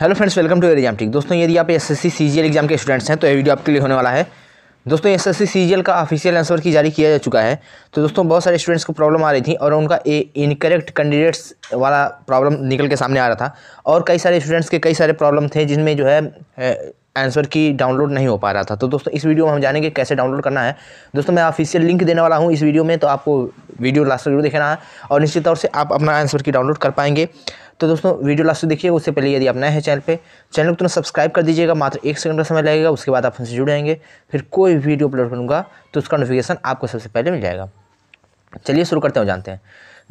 hello friends welcome to exam ठीक दोस्तों यदि आप S S C C G L exam के स्टूडेंट्स हैं तो ये वीडियो आपके लिए होने वाला है दोस्तों S S C G L का ऑफिशियल आंसर की जारी किया जा चुका है तो दोस्तों बहुत सारे स्टूडेंट्स को प्रॉब्लम आ रही थी और उनका ए इनकरेक्ट कैंडिडेट्स वाला प्रॉब्लम निकल के सामने आ रहा था और कई सारे स्टूडेंट्स के कई सारे प्रॉब्लम थे जिनमें जो है आंसर की डाउनलोड नहीं हो पा रहा था तो दोस्तों इस वीडियो में हम जानेंगे कैसे डाउनलोड करना है दोस्तों मैं ऑफिशियल लिंक देने वाला हूँ इस वीडियो में तो आपको वीडियो लास्ट जरूर देखना है और निश्चित तौर से आप अपना आंसर की डाउनलोड कर पाएंगे तो दोस्तों वीडियो लास्ट देखिएगा उससे पहले यदि आप नए हैं चैनल पे चैनल को तुरंत सब्सक्राइब कर दीजिएगा मात्र एक सेकंड का समय लगेगा उसके बाद आप हमसे जुड़ जाएंगे फिर कोई वीडियो अपलोड करूँगा तो उसका नोटिफिकेशन आपको सबसे पहले मिल जाएगा चलिए शुरू करते हैं जानते हैं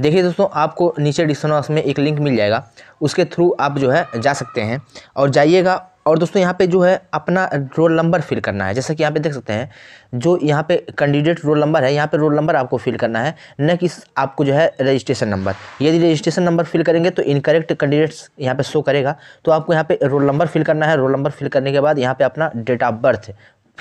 देखिए दोस्तों आपको नीचे डिस्क्रिप्शन बॉक्स में एक लिंक मिल जाएगा उसके थ्रू आप जो है जा सकते हैं और जाइएगा और दोस्तों यहाँ पे जो है अपना रोल नंबर फिल करना है जैसा कि यहाँ पे देख सकते हैं जो यहाँ पे कैंडिडेट रोल नंबर है यहाँ पे रोल नंबर आपको फिल करना है न कि आपको जो है रजिस्ट्रेशन नंबर यदि रजिस्ट्रेशन नंबर फिल करेंगे तो इनकरेक्ट कैंडिडेट्स यहाँ पे शो करेगा तो आपको यहाँ पे रोल नंबर फिल करना है रोल नंबर फिल करने के बाद यहाँ पर अपना डेट ऑफ बर्थ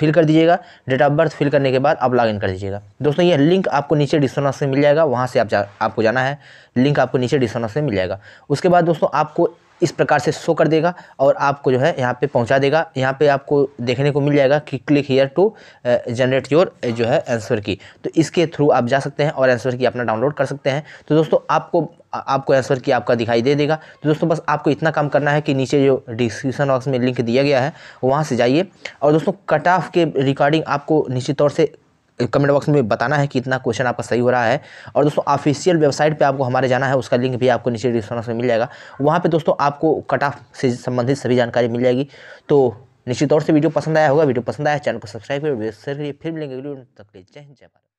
फिल कर दीजिएगा डेट ऑफ बर्थ फिल करने के बाद आप लॉगिन कर दीजिएगा दोस्तों यह लिंक आपको नीचे डिस्क्रिप्शन में मिल जाएगा वहाँ से आप जा, आपको जाना है लिंक आपको नीचे डिस्क्रिप्शन में मिल जाएगा उसके बाद दोस्तों आपको इस प्रकार से शो कर देगा और आपको जो है यहाँ पे पहुँचा देगा यहाँ पे आपको देखने को मिल जाएगा कि click here to generate your जो है आंसर की तो इसके थ्रू आप जा सकते हैं और आंसर की अपना डाउनलोड कर सकते हैं तो दोस्तों आपको आपको आंसर की आपका दिखाई दे देगा तो दोस्तों बस आपको इतना काम करना है कि नीचे जो डिस्क्रिप्शन बॉक्स में लिंक दिया गया है वहाँ से जाइए और दोस्तों कट ऑफ के रिकॉर्डिंग आपको निश्चित तौर से कमेंट बॉक्स में बताना है कि इतना क्वेश्चन आपका सही हो रहा है और दोस्तों ऑफिशियल वेबसाइट पे आपको हमारे जाना है उसका लिंक भी आपको नीचे डिस्क्रिप्शन में मिल जाएगा वहाँ पे दोस्तों आपको कट ऑफ से संबंधित सभी जानकारी मिल जाएगी तो निश्चित तौर से वीडियो पसंद आया होगा वीडियो पसंद आया चैनल को सब्सक्राइब करिए करिए फिर मिलेंगे वीडियो तक जय हिंद जय भारत